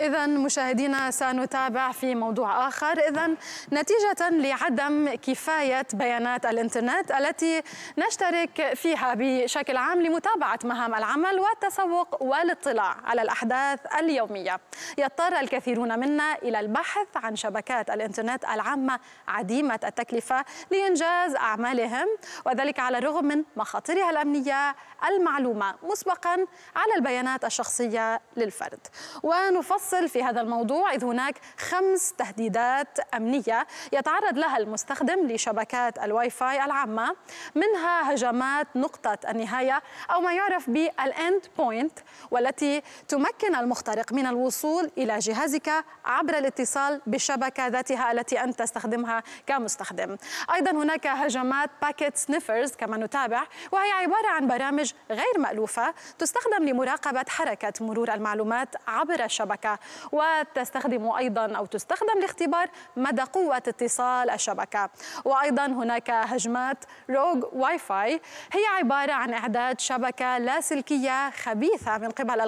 إذا مشاهدينا سنتابع في موضوع آخر، إذا نتيجة لعدم كفاية بيانات الإنترنت التي نشترك فيها بشكل عام لمتابعة مهام العمل والتسوق والاطلاع على الأحداث اليومية، يضطر الكثيرون منا إلى البحث عن شبكات الإنترنت العامة عديمة التكلفة لإنجاز أعمالهم، وذلك على الرغم من مخاطرها الأمنية المعلومة مسبقا على البيانات الشخصية للفرد، ونفصل فصل في هذا الموضوع إذ هناك خمس تهديدات أمنية يتعرض لها المستخدم لشبكات الواي فاي العامة منها هجمات نقطة النهاية أو ما يعرف بالإند بوينت والتي تمكن المخترق من الوصول إلى جهازك عبر الاتصال بالشبكة ذاتها التي أنت تستخدمها كمستخدم أيضا هناك هجمات باكيت سنيفرز كما نتابع وهي عبارة عن برامج غير مألوفة تستخدم لمراقبة حركة مرور المعلومات عبر الشبكة وتستخدم أيضا أو تستخدم لاختبار مدى قوة اتصال الشبكة وأيضا هناك هجمات روج واي فاي هي عبارة عن إعداد شبكة لاسلكية خبيثة من قبل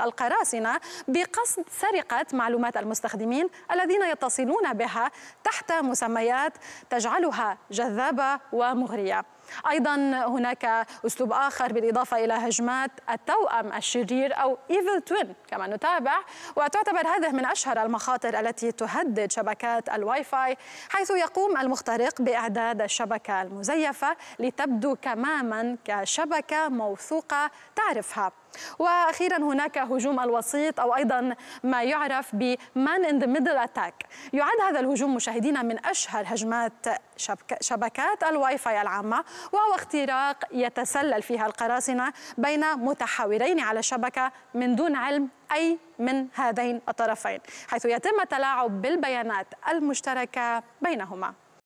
القراصنة بقصد سرقة معلومات المستخدمين الذين يتصلون بها تحت مسميات تجعلها جذابة ومغرية أيضا هناك أسلوب آخر بالإضافة إلى هجمات التوأم الشرير أو إيفل توين كما نتابع وتعتبر هذه من أشهر المخاطر التي تهدد شبكات الواي فاي حيث يقوم المخترق بإعداد الشبكة المزيفة لتبدو تماما كشبكة موثوقة تعرفها واخيرا هناك هجوم الوسيط او ايضا ما يعرف بمان ان ذا ميدل اتاك يعد هذا الهجوم مشاهدينا من اشهر هجمات شبكات الواي فاي العامه وهو اختراق يتسلل فيها القراصنة بين متحاورين على الشبكة من دون علم أي من هذين الطرفين حيث يتم التلاعب بالبيانات المشتركة بينهما